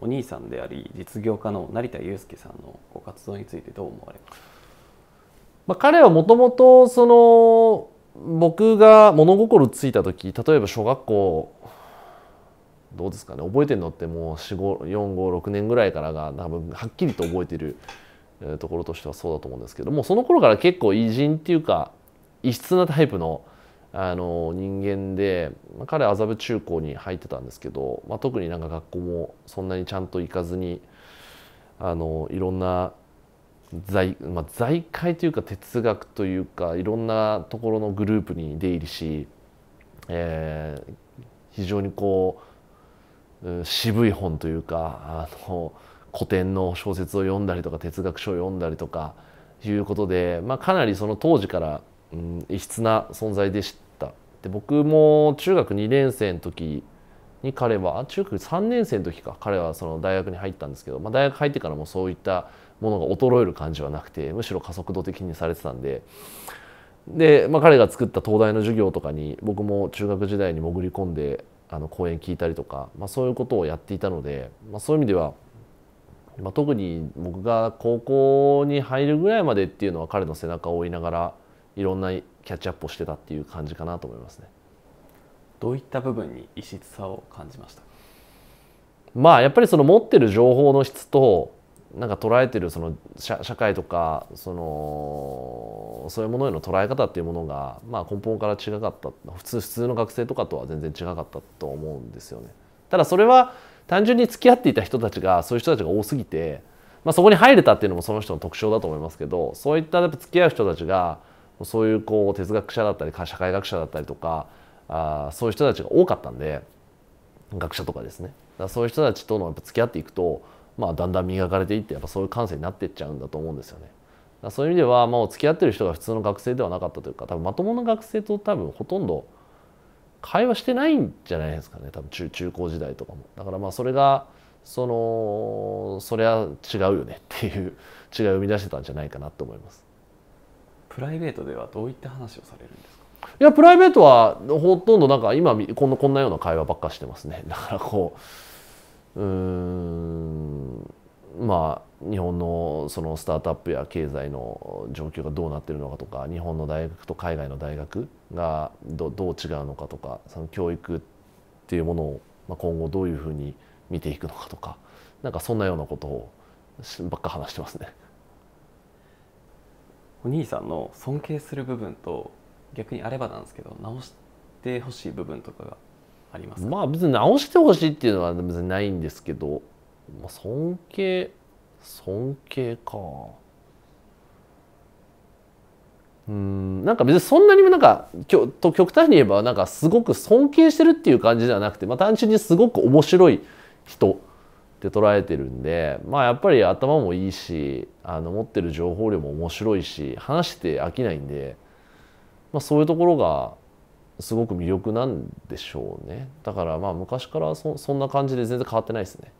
お兄さんであり実業家の成田悠輔さんのご活動についてどう思われますか、まあ、彼はもともとその僕が物心ついた時例えば小学校どうですかね覚えてるのってもう456年ぐらいからが多分はっきりと覚えてるところとしてはそうだと思うんですけどもその頃から結構偉人っていうか異質なタイプの。あの人間で、まあ、彼は麻布中高に入ってたんですけど、まあ、特になんか学校もそんなにちゃんと行かずにあのいろんな財,、まあ、財界というか哲学というかいろんなところのグループに出入りし、えー、非常にこう渋い本というかあの古典の小説を読んだりとか哲学書を読んだりとかいうことで、まあ、かなりその当時から、うん、異質な存在でしで僕も中学2年生の時に彼は中学3年生の時か彼はその大学に入ったんですけど、まあ、大学入ってからもそういったものが衰える感じはなくてむしろ加速度的にされてたんでで、まあ、彼が作った東大の授業とかに僕も中学時代に潜り込んであの講演聞いたりとか、まあ、そういうことをやっていたので、まあ、そういう意味では、まあ、特に僕が高校に入るぐらいまでっていうのは彼の背中を追いながら。いろんなキャッチアップをしてたっていう感じかなと思いますね。どういった部分に異質さを感じましたまあやっぱりその持ってる情報の質となんか捉えてるその社会とかそのそういうものへの捉え方っていうものが、まあ、根本から違かった普通普通の学生とかとは全然違かったと思うんですよね。ただそれは単純に付き合っていた人たちがそういう人たちが多すぎて、まあ、そこに入れたっていうのもその人の特徴だと思いますけどそういったやっぱ付き合う人たちがそういうこう哲学者だったり社会学者だったりとかあそういう人たちが多かったんで学者とかですねだそういう人たちとのやっぱ付き合っていくと、まあ、だんだん磨かれていってやっぱそういう感性になっていっちゃうんだと思うんですよね。だそういう意味ではもう付き合ってる人が普通の学生ではなかったというか多分まともな学生と多分ほとんど会話してないんじゃないですかね多分中中高時代とかも。だからまあそれがそのそりゃ違うよねっていう違いを生み出してたんじゃないかなと思います。プライベートではどういった話をされるんですかいやプライベートはほとんどなんか今こんなこんなような会話ばっかしてますね だからこううんまあ日本のそのスタートアップや経済の状況がどうなってるのかとか日本の大学と海外の大学がどどう違うのかとかその教育っていうものを、まあ、今後どういうふうに見ていくのかとかなんかそんなようなことをばっか話してますね。兄さんの尊敬する部分と逆にあればなんですけど直してほしい部分とかがありますまあ別に直してほしいっていうのは別にないんですけど、まあ、尊敬尊敬かうんなんか別にそんなにもなんかきょと極端に言えばなんかすごく尊敬してるっていう感じではなくて、まあ、単純にすごく面白い人って捉えてるんでまあやっぱり頭もいいしあの持ってる情報量も面白いし話して飽きないんで、まあ、そういうところがすごく魅力なんでしょうねだからまあ昔からそそんな感じで全然変わってないですね。